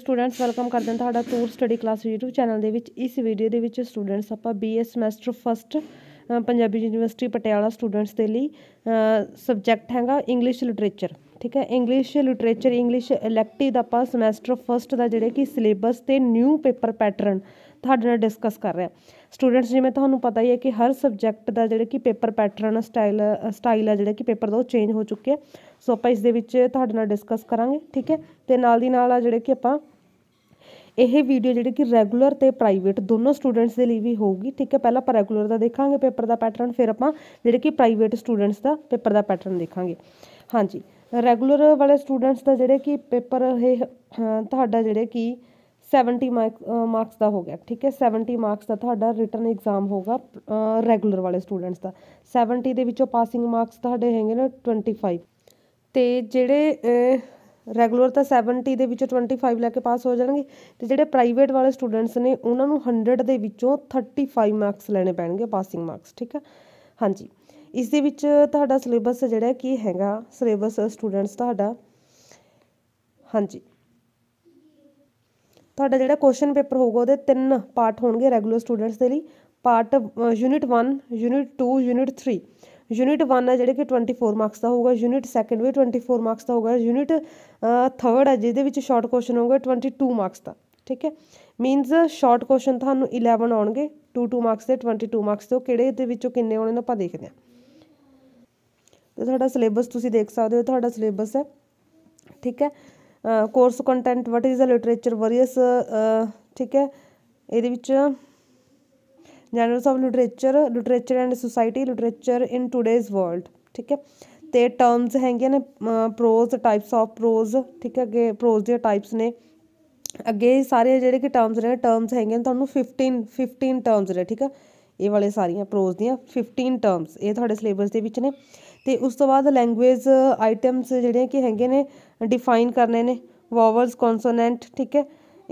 students welcome ਕਰਦੇ ਹਾਂ ਤੁਹਾਡਾ tour study class YouTube channel ਦੇ ਵਿੱਚ ਇਸ ਵੀਡੀਓ ਦੇ ਵਿੱਚ ਸਟੂਡੈਂਟਸ ਆਪਾਂ BA semester first Punjabi University Patiala students ਦੇ ਲਈ ਸਬਜੈਕਟ ਹੈਗਾ ਇੰਗਲਿਸ਼ ਲਿਟਰੇਚਰ ਠੀਕ ਹੈ ਇੰਗਲਿਸ਼ ਲਿਟਰੇਚਰ ਇੰਗਲਿਸ਼ ਇਲੈਕਟਿਵ ਦਾ ਆਪਾਂ ਸਮੈਸਟਰ ਫਸਟ ਦਾ ਜਿਹੜੇ ਕਿ ਸਿਲੇਬਸ ਤੇ ਨਿਊ ਪੇਪਰ ਪੈਟਰਨ ਤੁਹਾਡੇ ਨਾਲ ਡਿਸਕਸ ਕਰ ਰਿਹਾ ਸਟੂਡੈਂਟਸ ਜਿਵੇਂ ਤੁਹਾਨੂੰ ਪਤਾ ਹੀ ਹੈ ਕਿ ਹਰ ਸਬਜੈਕਟ ਦਾ ਜਿਹੜਾ ਕਿ ਪੇਪਰ ਪੈਟਰਨ ਸਟਾਈਲ ਸਟਾਈਲ ਆ ਜਿਹੜਾ ਕਿ ਪੇਪਰ ਦਾ ਉਹ ਚੇਂਜ ਹੋ ਚੁੱਕਿਆ ਸੋ ਆਪਾਂ ਇਸ ਦੇ ਵਿੱਚ ਤੁਹਾਡੇ ਨਾਲ ਡਿਸਕਸ ਕਰਾਂਗੇ ਠੀਕ ਹੈ ਤੇ ਨਾਲ ਦੀ ਨਾਲ ਆ ਜਿਹੜੇ ਕਿ ਆਪਾਂ ਇਹ ਵੀਡੀਓ ਜਿਹੜੇ ਕਿ ਰੈਗੂਲਰ ਤੇ ਪ੍ਰਾਈਵੇਟ ਦੋਨੋਂ ਸਟੂਡੈਂਟਸ ਦੇ ਲਈ ਵੀ ਹੋਊਗੀ ਠੀਕ ਹੈ ਪਹਿਲਾਂ ਆਪਾਂ ਰੈਗੂਲਰ ਦਾ ਦੇਖਾਂਗੇ ਪੇਪਰ ਦਾ ਪੈਟਰਨ ਫਿਰ ਆਪਾਂ ਜਿਹੜੇ ਕਿ ਪ੍ਰਾਈਵੇਟ ਸਟੂਡੈਂਟਸ ਦਾ ਪੇਪਰ ਦਾ ਪੈਟਰਨ ਦੇਖਾਂਗੇ ਹਾਂਜੀ ਰੈਗੂਲਰ ਵਾਲੇ ਸਟੂਡੈਂਟਸ ਦਾ ਜਿਹੜੇ ਕਿ ਪੇਪਰ ਇਹ ਤੁਹਾਡਾ ਜਿਹੜੇ ਕਿ 70 ਮਾਰਕਸ ਦਾ ਹੋ ਗਿਆ ਠੀਕ ਹੈ 70 ਮਾਰਕਸ ਦਾ ਤੁਹਾਡਾ ਰਿਟਨ ਐਗਜ਼ਾਮ ਹੋਗਾ ਰੈਗੂਲਰ ਵਾਲੇ ਸਟੂਡੈਂਟਸ ਦਾ 70 ਦੇ ਵਿੱਚੋਂ ਪਾਸਿੰਗ ਮਾਰਕਸ ਤੁਹਾਡੇ ਹੈਗੇ ਨੇ 25 ਤੇ ਜਿਹੜੇ ਰੈਗੂਲਰ ਤਾਂ 70 ਦੇ ਵਿੱਚੋਂ 25 ਲੈ ਕੇ ਪਾਸ ਹੋ ਜਾਣਗੇ ਤੇ ਜਿਹੜੇ ਪ੍ਰਾਈਵੇਟ ਵਾਲੇ ਸਟੂਡੈਂਟਸ ਨੇ ਉਹਨਾਂ ਨੂੰ 100 ਦੇ ਵਿੱਚੋਂ 35 ਮਾਰਕਸ ਲੈਣੇ ਪੈਣਗੇ ਪਾਸਿੰਗ ਮਾਰਕਸ ਠੀਕ ਆ ਹਾਂਜੀ ਇਸ ਦੇ ਵਿੱਚ ਤੁਹਾਡਾ ਸਿਲੇਬਸ ਜਿਹੜਾ ਕੀ ਹੈਗਾ ਸਿਲੇਬਸ ਸਟੂਡੈਂਟਸ ਤੁਹਾਡਾ ਹਾਂਜੀ ਤੁਹਾਡਾ ਜਿਹੜਾ ਕੁਐਸਚਨ ਪੇਪਰ ਹੋਊਗਾ ਉਹਦੇ ਤਿੰਨ ਪਾਰਟ ਹੋਣਗੇ ਰੈਗੂਲਰ ਸਟੂਡੈਂਟਸ ਦੇ ਲਈ part unit 1 unit 2 unit 3 unit 1 ਹੈ ਜਿਹੜੇ ਕਿ 24 ਮਾਰਕਸ ਦਾ ਹੋਊਗਾ ਯੂਨਿਟ 2 ਵੀ 24 ਮਾਰਕਸ ਦਾ ਹੋਊਗਾ ਯੂਨਿਟ 3 ਹੈ ਜਿਹਦੇ ਵਿੱਚ ਸ਼ਾਰਟ ਕੁਐਸਚਨ ਹੋਊਗਾ 22 ਮਾਰਕਸ ਦਾ ਠੀਕ ਹੈ ਮੀਨਸ ਸ਼ਾਰਟ ਕੁਐਸਚਨ ਤੁਹਾਨੂੰ 11 ਆਉਣਗੇ 2 2 ਮਾਰਕਸ ਦੇ 22 ਮਾਰਕਸ ਦੇ ਕਿਹੜੇ ਦੇ ਵਿੱਚੋਂ ਕਿੰਨੇ ਆਉਣੇ ਨੇ ਆਪਾਂ ਦੇਖਦੇ ਹਾਂ ਤੇ ਤੁਹਾਡਾ ਸਿਲੇਬਸ ਤੁਸੀਂ ਦੇਖ ਸਕਦੇ ਹੋ ਤੁਹਾਡਾ ਸਿਲੇਬਸ ਹੈ ਠੀਕ ਹੈ course content what is a literature various ਠੀਕ ਹੈ ਇਹਦੇ ਵਿੱਚ genres of literature literature and society literature in today's world ਠੀਕ ਹੈ ਤੇ ਟਰਮਸ ਹੈਗੇ ਨੇ ਪ੍ਰੋਜ਼ ਟਾਈਪਸ ਆਫ ਪ੍ਰੋਜ਼ ਠੀਕ ਹੈ ਅਗੇ ਪ੍ਰੋਜ਼ ਦੇ ਟਾਈਪਸ ਨੇ ਅੱਗੇ ਸਾਰੇ ਜਿਹੜੇ ਕਿ ਟਰਮਸ ਨੇ ਟਰਮਸ ਹੈਗੇ ਨੇ ਤੁਹਾਨੂੰ 15 15 ਟਰਮਸ ਨੇ ਠੀਕ ਹੈ ਇਹ ਵਾਲੇ ਸਾਰੀਆਂ ਪ੍ਰੋਜ਼ ਦੀਆਂ 15 ਟਰਮਸ ਇਹ ਤੁਹਾਡੇ ਸਿਲੇਬਸ ਦੇ ਵਿੱਚ ਨੇ ਤੇ ਉਸ ਤੋਂ ਬਾਅਦ ਲੈਂਗੁਏਜ ਆਈਟਮਸ ਜਿਹੜੀਆਂ ਕਿ ਹੈਗੇ ਨੇ ਡਿਫਾਈਨ ਕਰਨੇ ਨੇ ਵਾਵਲਸ ਕੰਸੋਨੈਂਟ ਠੀਕ ਹੈ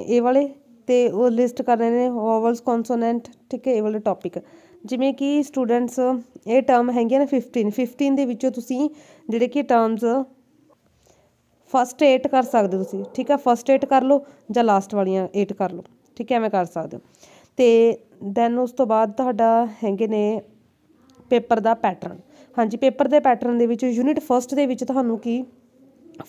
ਇਹ ਵਾਲੇ ਤੇ ਉਹ ਲਿਸਟ ਕਰ ਰਹੇ ਨੇ ਵੋਵਲਸ ਕੰਸੋਨੈਂਟ ਠੀਕ ਹੈ ਇਹ ਵਾਲਾ ਟੌਪਿਕ ਜਿਵੇਂ ਕਿ ਸਟੂਡੈਂਟਸ ਇਹ ਟਰਮ ਹੈਗੇ ਨਾ 15 15 ਦੇ ਵਿੱਚੋਂ ਤੁਸੀਂ ਜਿਹੜੇ ਕਿ ਟਰਮਸ ਫਸਟ 8 ਕਰ ਸਕਦੇ ਹੋ ਤੁਸੀਂ ਠੀਕ ਹੈ ਫਸਟ 8 ਕਰ ਲਓ ਜਾਂ ਲਾਸਟ ਵਾਲੀਆਂ 8 ਕਰ ਲਓ ਠੀਕ ਹੈ ਐਵੇਂ ਕਰ ਸਕਦੇ ਹੋ ਤੇ ਦੈਨ ਉਸ ਤੋਂ ਬਾਅਦ ਤੁਹਾਡਾ ਹੈਗੇ ਨੇ ਪੇਪਰ ਦਾ ਪੈਟਰਨ ਹਾਂਜੀ ਪੇਪਰ ਦੇ ਪੈਟਰਨ ਦੇ ਵਿੱਚ ਯੂਨਿਟ ਫਸਟ ਦੇ ਵਿੱਚ ਤੁਹਾਨੂੰ ਕੀ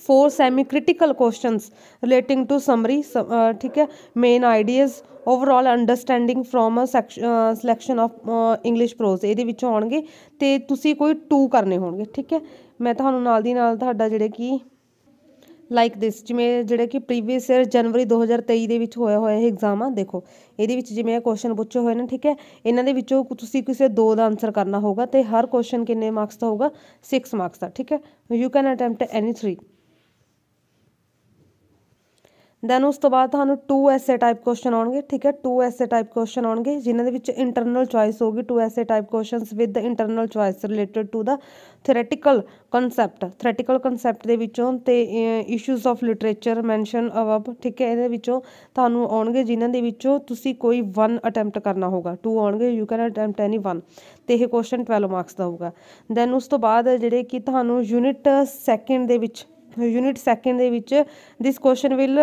four semi critical questions relating to summary uh, ठीक है main ideas overall understanding from a section, uh, selection of uh, ਇਹਦੇ ਵਿੱਚੋਂ ਆਉਣਗੇ ਤੇ ਤੁਸੀਂ ਕੋਈ 2 ਕਰਨੇ ਹੋਣਗੇ ਠੀਕ ਹੈ ਮੈਂ ਤੁਹਾਨੂੰ ਨਾਲ ਦੀ ਨਾਲ ਤੁਹਾਡਾ ਜਿਹੜੇ ਕੀ ਲਾਈਕ ਦਿਸ ਜਿਵੇਂ ਜਿਹੜੇ ਕਿ ਪ੍ਰੀਵੀਅਸ ਇਅਰ ਜਨਵਰੀ 2023 ਦੇ ਵਿੱਚ ਹੋਇਆ ਹੋਇਆ ਇਹ ਐਗਜ਼ਾਮ ਆ ਦੇਖੋ ਇਹਦੇ ਵਿੱਚ ਜਿਵੇਂ ਇਹ ਕੁਐਸਚਨ ਪੁੱਛੇ ਹੋਏ ਨੇ ਠੀਕ ਹੈ ਇਹਨਾਂ ਦੇ ਵਿੱਚੋਂ ਤੁਸੀਂ ਕਿਸੇ ਦੋ ਦਾ ਆਨਸਰ ਕਰਨਾ ਹੋਗਾ ਤੇ ਹਰ ਕੁਐਸਚਨ ਕਿੰਨੇ ਮਾਰਕਸ ਦਾ ਹੋਗਾ 6 ਮਾਰਕਸ ਦਾ ਠੀਕ ਹੈ you can attempt any 3 then ਉਸ ਤੋਂ ਬਾਅਦ ਤੁਹਾਨੂੰ 2 ਐਸੇ ਟਾਈਪ ਕੁਐਸਚਨ ਆਉਣਗੇ ਠੀਕ ਹੈ 2 ਐਸੇ ਟਾਈਪ ਕੁਐਸਚਨ ਆਉਣਗੇ ਜਿਨ੍ਹਾਂ ਦੇ ਵਿੱਚ ਇੰਟਰਨਲ ਚੁਆਇਸ ਹੋਗੀ 2 essay type questions with internal choice related to the theoretical concept theoretical concept ਦੇ ਵਿੱਚੋਂ ਤੇ issues of literature mention above ਠੀਕ ਹੈ ਇਹਦੇ ਵਿੱਚੋਂ ਤੁਹਾਨੂੰ ਆਉਣਗੇ ਜਿਨ੍ਹਾਂ ਦੇ ਵਿੱਚੋਂ ਤੁਸੀਂ ਕੋਈ 1 ਅਟੈਂਪਟ ਕਰਨਾ ਹੋਗਾ 2 ਆਉਣਗੇ ਯੂ ਕੈਨ ਅਟੈਂਪਟ ਐਨੀ 1 ਤੇ ਇਹ ਕੁਐਸਚਨ 12 ਮਾਰਕਸ ਦਾ ਹੋਗਾ ਦੈਨ ਉਸ ਤੋਂ ਬਾਅਦ ਜਿਹੜੇ ਕਿ ਤੁਹਾਨੂੰ ਯੂਨਿਟ ਸੈਕਿੰਡ ਦੇ ਵਿੱਚ ਯੂਨਿਟ ਸੈਕਿੰਡ ਦੇ ਵਿੱਚ ਦਿਸ ਕੁਐਸਚਨ ਵਿਲ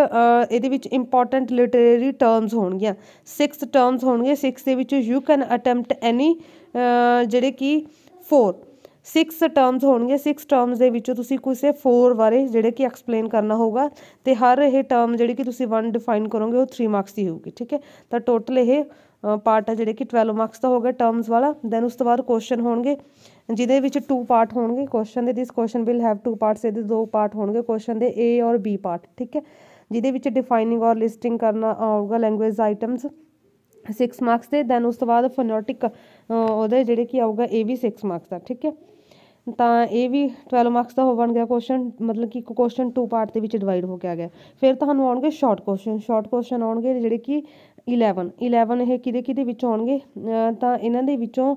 ਇਹਦੇ ਵਿੱਚ ਇੰਪੋਰਟੈਂਟ ਲਿਟਰੇਰੀ ਟਰਮਸ ਹੋਣਗੀਆਂ ਸਿਕਸ ਟਰਮਸ ਹੋਣਗੇ 6 ਦੇ ਵਿੱਚ ਯੂ ਕੈਨ ਅਟੈਂਪਟ ਐਨੀ ਜਿਹੜੇ ਕਿ 4 6 ਟਰਮਸ ਹੋਣਗੇ 6 ਟਰਮਸ ਦੇ ਵਿੱਚੋਂ ਤੁਸੀਂ ਕਿਸੇ 4 ਬਾਰੇ ਜਿਹੜੇ ਕਿ ਐਕਸਪਲੇਨ ਕਰਨਾ ਹੋਗਾ ਤੇ ਹਰ ਇਹ ਟਰਮ ਜਿਹੜੀ ਕਿ ਤੁਸੀਂ ਵਨ ਡਿਫਾਈਨ ਕਰੋਗੇ ਉਹ 3 ਮਾਰਕਸ ਦੀ ਹੋਊਗੀ ਠੀਕ ਹੈ ਤਾਂ ਟੋਟਲ ਇਹ ਪਾਰਟ ਹੈ ਜਿਹੜੇ ਕਿ 12 ਮਾਰਕਸ ਦਾ ਹੋਗਾ ਟਰਮਸ ਵਾਲਾ ਦੈਨ ਉਸ ਤੋਂ ਬਾਅਦ ਕੁਐਸਚਨ ਹੋਣਗੇ ਜਿਹਦੇ ਵਿੱਚ ਟੂ ਪਾਰਟ ਹੋਣਗੇ ਕੁਐਸਚਨ ਦੇ this question will have two parts ਇਹਦੇ ਦੋ ਪਾਰਟ ਹੋਣਗੇ ਕੁਐਸਚਨ ਦੇ ਏ ਔਰ ਬੀ ਪਾਰਟ ਠੀਕ ਹੈ ਜਿਹਦੇ ਵਿੱਚ ਡਿਫਾਈਨਿੰਗ ਔਰ ਲਿਸਟਿੰਗ ਕਰਨਾ ਆਊਗਾ ਲੈਂਗੁਏਜ ਆਈਟਮਸ 6 ਮਾਰਕਸ ਦੇ ਦੈਨ ਉਸ ਤੋਂ ਬਾਅਦ ਫੋਨੋਟਿਕ ਉਹਦੇ ਜਿਹੜੇ ਕੀ ਆਊਗਾ ਇਹ ਵੀ 6 ਮਾਰਕਸ ਦਾ ਠੀਕ ਹੈ ਤਾਂ ਇਹ ਵੀ 12 ਮਾਰਕਸ ਦਾ ਹੋ ਬਣ ਗਿਆ ਕੁਐਸਚਨ ਮਤਲਬ ਕਿ ਇੱਕ ਕੁਐਸਚਨ ਟੂ ਪਾਰਟ ਦੇ ਵਿੱਚ ਡਿਵਾਈਡ ਹੋ ਕੇ ਆ ਗਿਆ ਫਿਰ ਤੁਹਾਨੂੰ ਆਉਣਗੇ ਸ਼ਾਰਟ ਕੁਐਸਚਨ ਸ਼ਾਰਟ ਕੁਐਸਚਨ ਆਉਣਗੇ ਜਿਹੜੇ ਕਿ 11 11 ਇਹ ਕਿਹਦੇ ਕਿਹਦੇ ਵਿੱਚ ਆਉਣਗੇ ਤਾਂ ਇਹਨਾਂ ਦੇ ਵਿੱਚੋਂ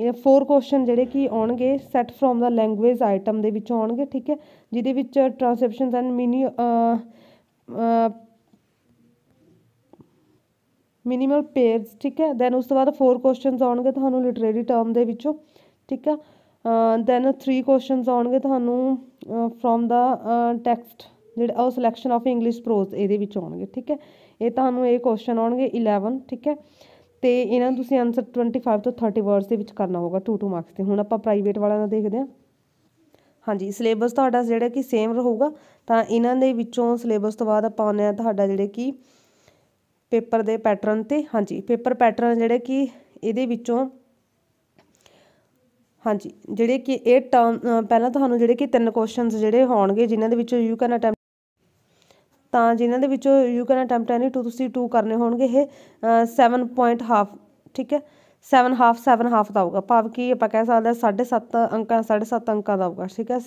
ਇਹ ਫੋਰ ਕੁਐਸਚਨ ਜਿਹੜੇ ਕਿ ਆਉਣਗੇ ਸੈਟ ਫਰੋਮ ਦਾ ਲੈਂਗੁਏਜ ਆਈਟਮ ਦੇ ਵਿੱਚ ਆਉਣਗੇ ਠੀਕ ਹੈ ਜਿਹਦੇ ਵਿੱਚ transcriptions and mini minimal pairs ਠੀਕ ਹੈ ਦੈਨ ਉਸ ਤੋਂ ਬਾਅਦ ਫੋਰ ਕੁਐਸਚਨਸ ਆਉਣਗੇ ਤੁਹਾਨੂੰ ਲਿਟਰੇਰੀ ਟਰਮ ਦੇ ਵਿੱਚੋਂ ਠੀਕ ਹੈ ਦੈਨ 3 ਕੁਐਸਚਨਸ ਆਉਣਗੇ ਤੁਹਾਨੂੰ ਫਰੋਮ ਦਾ ਟੈਕਸਟ ਜਿਹੜਾ ਉਹ ਸਿਲੈਕਸ਼ਨ ਆਫ ਇੰਗਲਿਸ਼ ਪ੍ਰੋਜ਼ ਇਹਦੇ ਵਿੱਚ ਆਉਣਗੇ ਠੀਕ ਹੈ ਇਹ ਤੁਹਾਨੂੰ ਇਹ ਕੁਐਸਚਨ ਆਉਣਗੇ 11 ਠੀਕ ਹੈ ਤੇ ਇਹਨਾਂ ਨੂੰ ਤੁਸੀਂ ਆਨਸਰ 25 ਤੋਂ 30 ਵਰਡਸ ਦੇ ਵਿੱਚ ਕਰਨਾ ਹੋਗਾ 2 2 ਮਾਰਕਸ ਤੇ ਹੁਣ ਆਪਾਂ ਪ੍ਰਾਈਵੇਟ ਵਾਲਿਆਂ ਦਾ ਦੇਖਦੇ ਹਾਂ ਹਾਂਜੀ ਸਿਲੇਬਸ ਤੁਹਾਡਾ ਜਿਹੜਾ ਕਿ ਸੇਮ ਰਹੂਗਾ ਤਾਂ ਇਹਨਾਂ ਦੇ ਵਿੱਚੋਂ ਸਿਲੇਬਸ ਤੋਂ ਬਾਅਦ ਆਪਾਂ ਆਉਂਦੇ ਆ ਤੁਹਾਡਾ ਜਿਹੜੇ ਕਿ ਪੇਪਰ ਦੇ ਪੈਟਰਨ ਤੇ ਹਾਂਜੀ ਪੇਪਰ ਪੈਟਰਨ ਜਿਹੜੇ ਕਿ ਇਹਦੇ ਵਿੱਚੋਂ ਹਾਂਜੀ ਜਿਹੜੇ ਕਿ ਇਹ ਟਰਮ ਪਹਿਲਾਂ ਤੁਹਾਨੂੰ ਜਿਹੜੇ ਕਿ ਤਿੰਨ ਕੁਐਸਚਨਸ ਜਿਹੜੇ ਹੋਣਗੇ ਜਿਨ੍ਹਾਂ ਦੇ ਵਿੱਚੋਂ ਯੂ ਕੈਨ ਅਟੈਂਪਟ ਤਾਂ ਜਿਨ੍ਹਾਂ ਦੇ ਵਿੱਚੋਂ you can attempt any two ਤੁਸੀਂ ਟੂ ਕਰਨੇ ਹੋਣਗੇ ਇਹ 7.5 ਠੀਕ ਹੈ 7 ਹਾਫ 7 ਹਾਫ ਦਾ ਆਊਗਾ ਭਾਵ ਕਿ ਆਪਾਂ ਕਹਿ ਸਕਦੇ ਹਾਂ 7.5 ਅੰਕਾਂ 7.5 ਅੰਕਾਂ ਦਾ ਆਊਗਾ ਠੀਕ ਹੈ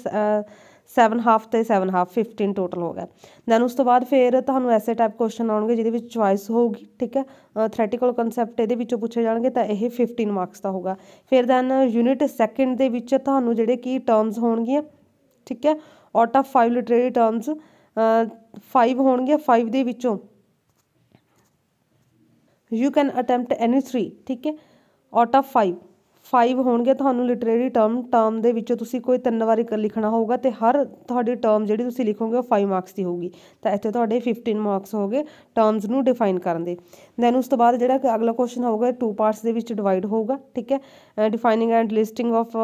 7 ਹਾਫ ਤੇ 7 ਹਾਫ 15 ਟੋਟਲ ਹੋ ਗਿਆ ਦੈਨ ਉਸ ਤੋਂ ਬਾਅਦ ਫਿਰ ਤੁਹਾਨੂੰ ਐਸੇ ਟਾਈਪ ਕੁਐਸਚਨ ਆਉਣਗੇ ਜਿਹਦੇ ਵਿੱਚ ਚੁਆਇਸ ਹੋਊਗੀ ਠੀਕ ਹੈ ਥਰੈਟੀਕਲ ਕਨਸੈਪਟ ਇਹਦੇ ਵਿੱਚੋਂ ਪੁੱਛੇ ਜਾਣਗੇ ਤਾਂ ਇਹ 15 ਮਾਰਕਸ ਦਾ ਹੋਗਾ ਫਿਰ ਦੈਨ ਯੂਨਿਟ ਸੈਕਿੰਡ ਦੇ ਵਿੱਚ ਤੁਹਾਨੂੰ ਜਿਹੜੇ ਕੀ ਟਰਮਸ ਹੋਣਗੀਆਂ ਠੀਕ ਹੈ ਆਊਟ ਆਫ 5 ਲਿਟਰੇਰੀ ਟਰਮਸ 5 ਹੋਣਗੇ 5 ਦੇ ਵਿੱਚੋਂ ਯੂ ਕੈਨ ਅਟੈਂਪਟ ਐਨੀ 3 ਠੀਕ ਹੈ ਆਊਟ ਆਫ 5 5 ਹੋਣਗੇ ਤੁਹਾਨੂੰ ਲਿਟਰੇਰੀ ਟਰਮ ਟਰਮ ਦੇ ਵਿੱਚੋਂ ਤੁਸੀਂ ਕੋਈ ਤਿੰਨ ਵਾਰੀ ਲਿਖਣਾ ਹੋਊਗਾ ਤੇ ਹਰ ਤੁਹਾਡੀ ਟਰਮ ਜਿਹੜੀ ਤੁਸੀਂ ਲਿਖੋਗੇ ਉਹ 5 ਮਾਰਕਸ ਦੀ ਹੋਊਗੀ ਤਾਂ ਇੱਥੇ ਤੁਹਾਡੇ 15 ਮਾਰਕਸ ਹੋਗੇ ਟਰਮਸ ਨੂੰ ਡਿਫਾਈਨ ਕਰਨ ਦੇ ਦੈਨ ਉਸ ਤੋਂ ਬਾਅਦ ਜਿਹੜਾ ਅਗਲਾ ਕੁਐਸਚਨ ਹੋਊਗਾ ਟੂ ਪਾਰਟਸ ਦੇ ਵਿੱਚ ਡਿਵਾਈਡ ਹੋਊਗਾ ਠੀਕ ਹੈ defining and listing of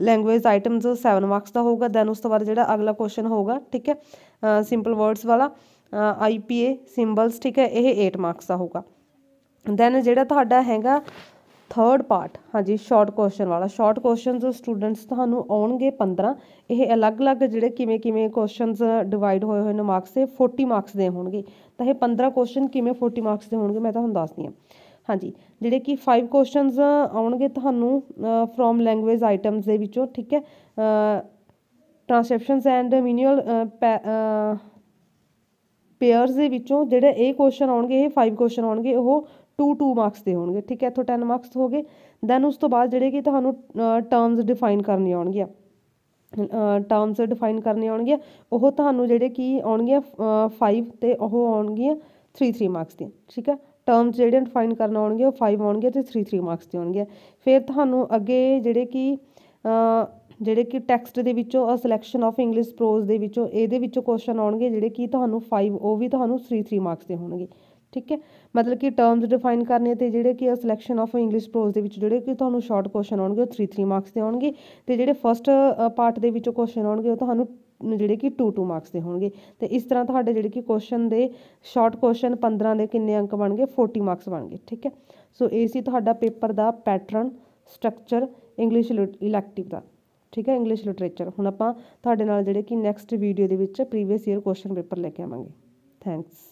language items 7 marks ਦਾ ਹੋਊਗਾ ਦੈਨ ਉਸ ਤੋਂ ਬਾਅਦ ਜਿਹੜਾ ਅਗਲਾ ਕੁਐਸਚਨ ਹੋਊਗਾ ਠੀਕ ਹੈ ਸਿੰਪਲ ਵਰਡਸ ਵਾਲਾ ਆਈਪੀਏ ਸਿੰਬਲਸ ਠੀਕ ਹੈ ਇਹ 8 ਮਾਰਕਸ ਦਾ ਹੋਊਗਾ ਦੈਨ ਜਿਹੜਾ ਤੁਹਾਡਾ ਹੈਗਾ ਥਰਡ ਪਾਰਟ ਹਾਂਜੀ ਸ਼ਾਰਟ ਕੁਐਸਚਨ ਵਾਲਾ ਸ਼ਾਰਟ ਕੁਐਸਚਨਸ ਸਟੂਡੈਂਟਸ ਤੁਹਾਨੂੰ ਆਉਣਗੇ 15 ਇਹ ਅਲੱਗ-ਅਲੱਗ ਜਿਹੜੇ ਕਿਵੇਂ-ਕਿਵੇਂ ਕੁਐਸਚਨਸ ਡਿਵਾਈਡ ਹੋਏ ਹੋਏ ਨੇ ਮਾਰਕਸ ਤੇ 40 ਮਾਰਕਸ ਦੇ ਹੋਣਗੇ ਤਾਂ ਇਹ 15 ਕੁਐਸਚਨ ਕਿਵੇਂ 40 ਮਾਰਕਸ ਦੇ ਹੋਣਗੇ ਮੈਂ ਤੁਹਾਨੂੰ ਦੱਸਦੀ ਹਾਂ ਹਾਂਜੀ ਜਿਹੜੇ ਕਿ 5 ਕੁਐਸਚਨਸ ਆਉਣਗੇ ਤੁਹਾਨੂੰ ਫਰੋਮ ਲੈਂਗੁਏਜ ਆਈਟਮਸ ਦੇ ਵਿੱਚੋਂ ਠੀਕ ਹੈ ਟ੍ਰਾਂਸਕ੍ਰਿਪਸ਼ਨਸ ਐਂਡ ਮੀਨਿਅਲ ਪੇਅਰਸ ਦੇ ਵਿੱਚੋਂ ਜਿਹੜੇ ਇਹ ਕੁਐਸਚਨ ਆਉਣਗੇ ਇਹ 5 ਕੁਐਸਚਨ ਆਉਣਗੇ ਉਹ 2 2 ਮਾਰਕਸ ਦੇ ਹੋਣਗੇ ਠੀਕ ਹੈ ਇਥੋਂ 10 ਮਾਰਕਸ ਹੋ ਗਏ ਦੈਨ ਉਸ ਤੋਂ ਬਾਅਦ ਜਿਹੜੇ ਕਿ ਤੁਹਾਨੂੰ ਟਰਮਸ ਡਿਫਾਈਨ ਕਰਨੀ ਆਉਣਗੀਆਂ ਟਰਮਸ ਡਿਫਾਈਨ ਕਰਨੇ ਆਉਣਗੀਆਂ ਉਹ ਤੁਹਾਨੂੰ ਜਿਹੜੇ ਕੀ ਆਉਣਗੀਆਂ 5 ਤੇ ਉਹ ਆਉਣਗੀਆਂ 3 3 ਮਾਰਕਸ ਦੇ ਠੀਕ ਹੈ ਟਰਮਸ ਜਿਹੜੇ ਡਿਫਾਈਨ ਕਰਨਾ ਆਉਣਗੇ ਉਹ 5 ਆਉਣਗੇ ਤੇ 3 3 ਮਾਰਕਸ ਦੇ ਆਉਣਗੇ ਫਿਰ ਤੁਹਾਨੂੰ ਅੱਗੇ ਜਿਹੜੇ ਕਿ ਜਿਹੜੇ ਕਿ ਟੈਕਸਟ ਦੇ ਵਿੱਚੋਂ a selection of English prose ਦੇ ਵਿੱਚੋਂ ਇਹਦੇ ਵਿੱਚੋਂ ਕੁਐਸਚਨ ਆਉਣਗੇ ਜਿਹੜੇ ਕਿ ਤੁਹਾਨੂੰ 5 ਉਹ ਵੀ ਤੁਹਾਨੂੰ 3 3 ਮਾਰਕਸ ਦੇ ਹੋਣਗੇ ਠੀਕ ਹੈ ਮਤਲਬ ਕਿ ਟਰਮਸ ਡਿਫਾਈਨ ਕਰਨੇ ਤੇ ਜਿਹੜੇ ਕਿ ਸਿਲੈਕਸ਼ਨ ਆਫ ਇੰਗਲਿਸ਼ ਪ੍ਰੋਜ਼ ਦੇ ਵਿੱਚ ਜਿਹੜੇ ਕਿ ਤੁਹਾਨੂੰ ਸ਼ਾਰਟ ਕੁਐਸਚਨ ਆਉਣਗੇ ਉਹ 3 3 ਮਾਰਕਸ ਦੇ ਆਉਣਗੇ ਤੇ ਜਿਹੜੇ ਫਰਸਟ ਪਾਰਟ ਦੇ ਵਿੱਚੋਂ ਕੁਐਸਚਨ ਆਉਣਗੇ ਉਹ ਤੁਹਾਨੂੰ ਜਿਹੜੇ ਕਿ 2 2 ਮਾਰਕਸ ਦੇ ਹੋਣਗੇ ਤੇ ਇਸ ਤਰ੍ਹਾਂ ਤੁਹਾਡੇ ਜਿਹੜੇ ਕਿ ਕੁਐਸਚਨ ਦੇ ਸ਼ਾਰਟ ਕੁਐਸਚਨ 15 ਦੇ ਕਿੰਨੇ ਅੰਕ ਬਣਗੇ 40 ਮਾਰਕਸ ਬਣਗੇ ਠੀਕ ਹੈ ਸੋ ਇਹ ਸੀ ਤੁਹਾਡਾ ਪੇਪਰ ਦਾ ਪੈਟਰਨ ਸਟਰਕਚਰ ਇੰਗਲਿਸ਼ ਇਲੈਕਟਿਵ ਦਾ ਠੀਕ ਹੈ ਇੰਗਲਿਸ਼ ਲਿਟਰੇਚਰ ਹੁਣ ਆਪਾਂ ਤੁਹਾਡੇ ਨਾਲ ਜਿਹੜੇ ਕਿ ਨੈਕਸਟ ਵੀਡੀਓ ਦੇ ਵਿੱਚ ਪ੍ਰੀਵੀਅਸ ਈਅਰ ਕੁਐਸਚਨ ਪੇਪਰ ਲੈ ਕੇ ਆਵਾਂਗੇ ਥੈਂਕਸ